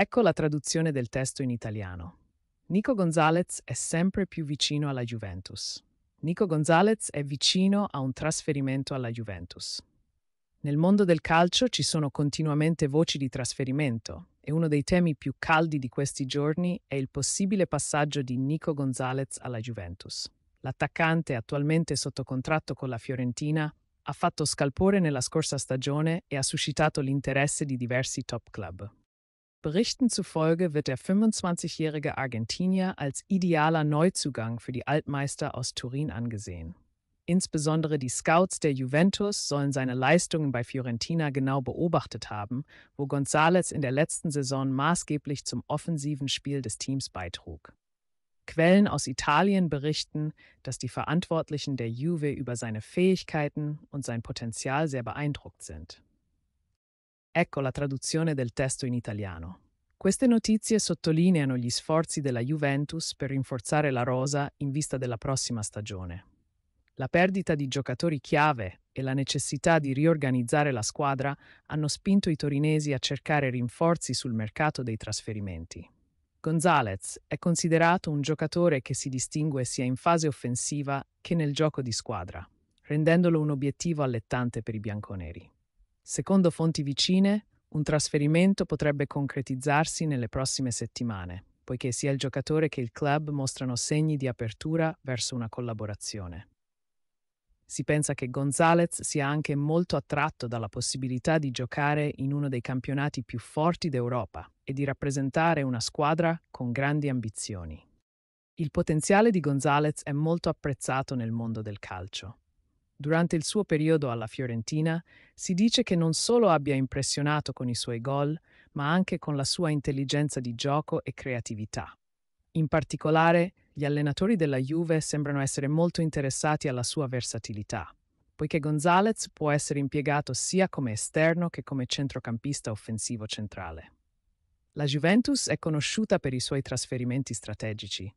Ecco la traduzione del testo in italiano. Nico Gonzalez è sempre più vicino alla Juventus. Nico Gonzalez è vicino a un trasferimento alla Juventus. Nel mondo del calcio ci sono continuamente voci di trasferimento e uno dei temi più caldi di questi giorni è il possibile passaggio di Nico Gonzalez alla Juventus. L'attaccante, attualmente sotto contratto con la Fiorentina, ha fatto scalpore nella scorsa stagione e ha suscitato l'interesse di diversi top club. Berichten zufolge wird der 25-jährige Argentinier als idealer Neuzugang für die Altmeister aus Turin angesehen. Insbesondere die Scouts der Juventus sollen seine Leistungen bei Fiorentina genau beobachtet haben, wo González in der letzten Saison maßgeblich zum offensiven Spiel des Teams beitrug. Quellen aus Italien berichten, dass die Verantwortlichen der Juve über seine Fähigkeiten und sein Potenzial sehr beeindruckt sind. Ecco la traduzione del testo in italiano. Queste notizie sottolineano gli sforzi della Juventus per rinforzare la rosa in vista della prossima stagione. La perdita di giocatori chiave e la necessità di riorganizzare la squadra hanno spinto i torinesi a cercare rinforzi sul mercato dei trasferimenti. Gonzalez è considerato un giocatore che si distingue sia in fase offensiva che nel gioco di squadra, rendendolo un obiettivo allettante per i bianconeri. Secondo fonti vicine, un trasferimento potrebbe concretizzarsi nelle prossime settimane, poiché sia il giocatore che il club mostrano segni di apertura verso una collaborazione. Si pensa che Gonzalez sia anche molto attratto dalla possibilità di giocare in uno dei campionati più forti d'Europa e di rappresentare una squadra con grandi ambizioni. Il potenziale di Gonzalez è molto apprezzato nel mondo del calcio Durante il suo periodo alla Fiorentina si dice che non solo abbia impressionato con i suoi gol, ma anche con la sua intelligenza di gioco e creatività. In particolare, gli allenatori della Juve sembrano essere molto interessati alla sua versatilità, poiché Gonzalez può essere impiegato sia come esterno che come centrocampista offensivo centrale. La Juventus è conosciuta per i suoi trasferimenti strategici,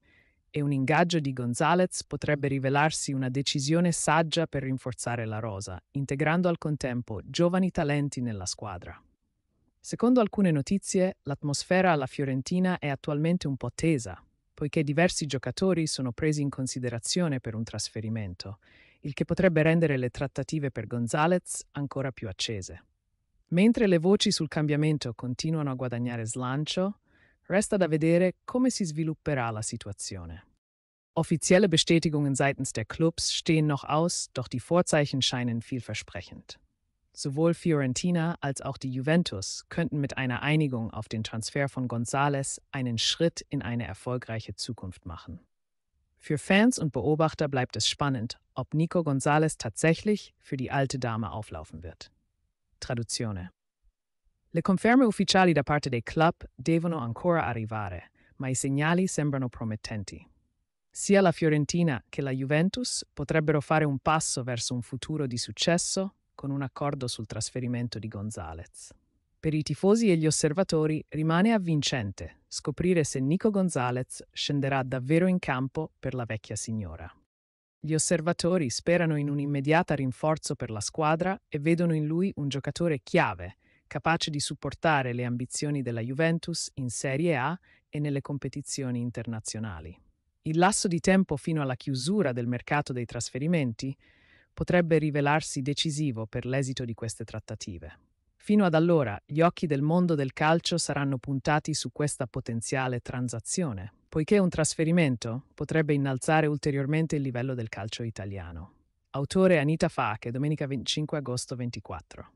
e un ingaggio di Gonzalez potrebbe rivelarsi una decisione saggia per rinforzare la rosa, integrando al contempo giovani talenti nella squadra. Secondo alcune notizie, l'atmosfera alla Fiorentina è attualmente un po' tesa, poiché diversi giocatori sono presi in considerazione per un trasferimento, il che potrebbe rendere le trattative per Gonzalez ancora più accese. Mentre le voci sul cambiamento continuano a guadagnare slancio, Resta da vedere come si svilupperà la situazione. Offizielle Bestätigungen seitens der Clubs stehen noch aus, doch die Vorzeichen scheinen vielversprechend. Sowohl Fiorentina als auch die Juventus könnten mit einer Einigung auf den Transfer von Gonzales einen Schritt in eine erfolgreiche Zukunft machen. Für Fans und Beobachter bleibt es spannend, ob Nico Gonzales tatsächlich für die alte Dame auflaufen wird. Traduzione. Le conferme ufficiali da parte dei club devono ancora arrivare, ma i segnali sembrano promettenti. Sia la Fiorentina che la Juventus potrebbero fare un passo verso un futuro di successo con un accordo sul trasferimento di Gonzalez. Per i tifosi e gli osservatori rimane avvincente scoprire se Nico Gonzalez scenderà davvero in campo per la vecchia signora. Gli osservatori sperano in un immediato rinforzo per la squadra e vedono in lui un giocatore chiave capace di supportare le ambizioni della Juventus in Serie A e nelle competizioni internazionali. Il lasso di tempo fino alla chiusura del mercato dei trasferimenti potrebbe rivelarsi decisivo per l'esito di queste trattative. Fino ad allora gli occhi del mondo del calcio saranno puntati su questa potenziale transazione, poiché un trasferimento potrebbe innalzare ulteriormente il livello del calcio italiano. Autore Anita Fa, domenica 25 agosto 24.